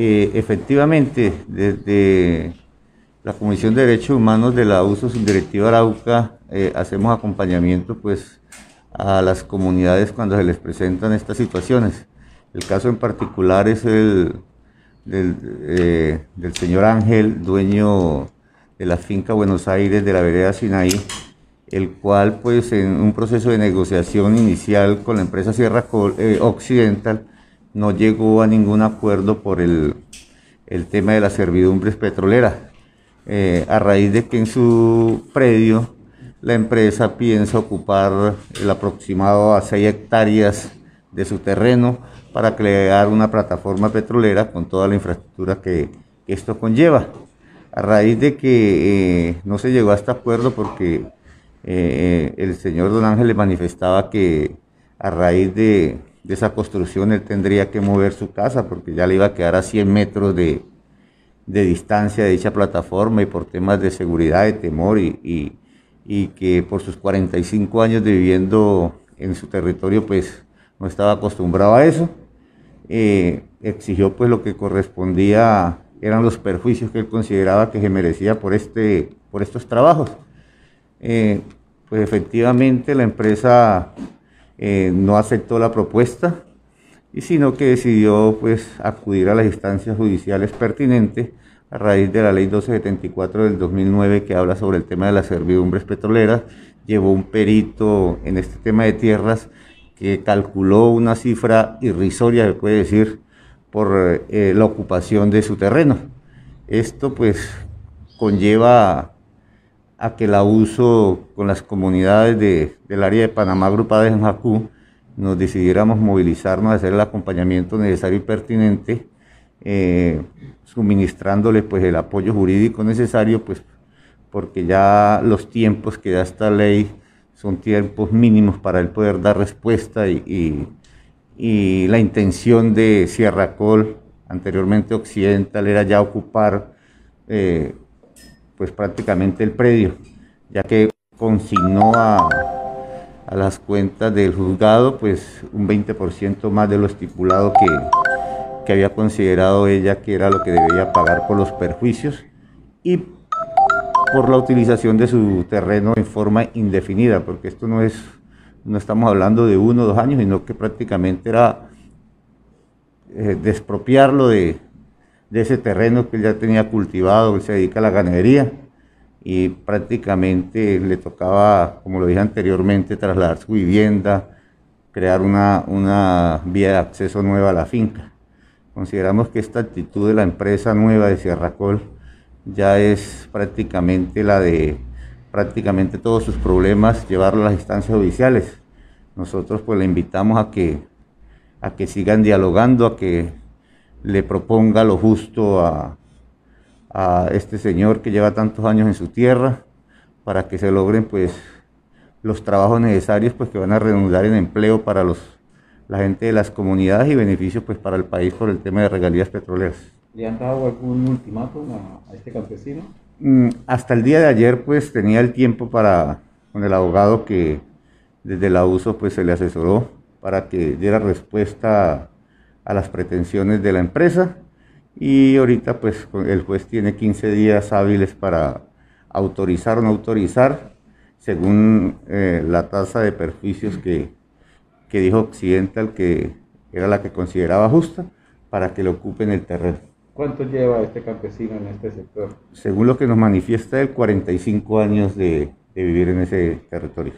Eh, efectivamente, desde la Comisión de Derechos Humanos de la Uso directiva Arauca eh, hacemos acompañamiento pues, a las comunidades cuando se les presentan estas situaciones. El caso en particular es el del, eh, del señor Ángel, dueño de la finca Buenos Aires de la vereda Sinaí, el cual pues en un proceso de negociación inicial con la empresa Sierra Occidental no llegó a ningún acuerdo por el, tema de las servidumbres petroleras, eh, a raíz de que en su predio la empresa piensa ocupar el aproximado a 6 hectáreas de su terreno para crear una plataforma petrolera con toda la infraestructura que esto conlleva. A raíz de que eh, no se llegó a este acuerdo porque eh, el señor Don Ángel le manifestaba que a raíz de de esa construcción él tendría que mover su casa porque ya le iba a quedar a 100 metros de, distancia de dicha plataforma y por temas de seguridad, de temor y, que por sus 45 años de viviendo en su territorio pues no estaba acostumbrado a eso. Eh, exigió pues lo que correspondía eran los perjuicios que él consideraba que se merecía por, este, por estos trabajos. Eh, pues efectivamente la empresa eh, no aceptó la propuesta, y sino que decidió pues, acudir a las instancias judiciales pertinentes a raíz de la ley 1274 del 2009 que habla sobre el tema de las servidumbres petroleras. Llevó un perito en este tema de tierras que calculó una cifra irrisoria, se puede decir, por eh, la ocupación de su terreno. Esto pues conlleva a que la uso con las comunidades del área de Panamá agrupadas en Jacú, nos decidiéramos movilizarnos a hacer el acompañamiento necesario y pertinente, eh, suministrándole pues el apoyo jurídico necesario, pues porque ya los tiempos que da esta ley son tiempos mínimos para él poder dar respuesta y, la intención de Sierra Col, anteriormente Occidental, era ya ocupar eh, pues prácticamente el predio, ya que consignó a, las cuentas del juzgado pues un 20% más de lo estipulado que, había considerado ella que era lo que debía pagar por los perjuicios y por la utilización de su terreno en forma indefinida, porque esto no es, no estamos hablando de uno o dos años, sino que prácticamente era eh, despropiarlo de, de ese terreno que él ya tenía cultivado, él se dedica a la ganadería y prácticamente le tocaba, como lo dije anteriormente, trasladar su vivienda, crear una, una vía de acceso nueva a la finca. Consideramos que esta actitud de la empresa nueva de Sierra Col, ya es prácticamente la de prácticamente todos sus problemas llevarlo a las instancias judiciales. Nosotros pues le invitamos a que, a que sigan dialogando, a que le proponga lo justo a, a este señor que lleva tantos años en su tierra para que se logren pues los trabajos necesarios pues que van a redundar en empleo para los la gente de las comunidades y beneficios pues para el país por el tema de regalías petroleras. ¿Le han dado algún ultimátum a, este campesino? Mm, hasta el día de ayer pues tenía el tiempo para con el abogado que desde la uso pues se le asesoró para que diera respuesta a las pretensiones de la empresa y ahorita pues el juez tiene 15 días hábiles para autorizar o no autorizar según eh, la tasa de perjuicios que, que dijo Occidental que era la que consideraba justa para que le ocupen el terreno. ¿Cuánto lleva este campesino en este sector? Según lo que nos manifiesta, el 45 años de vivir en ese territorio.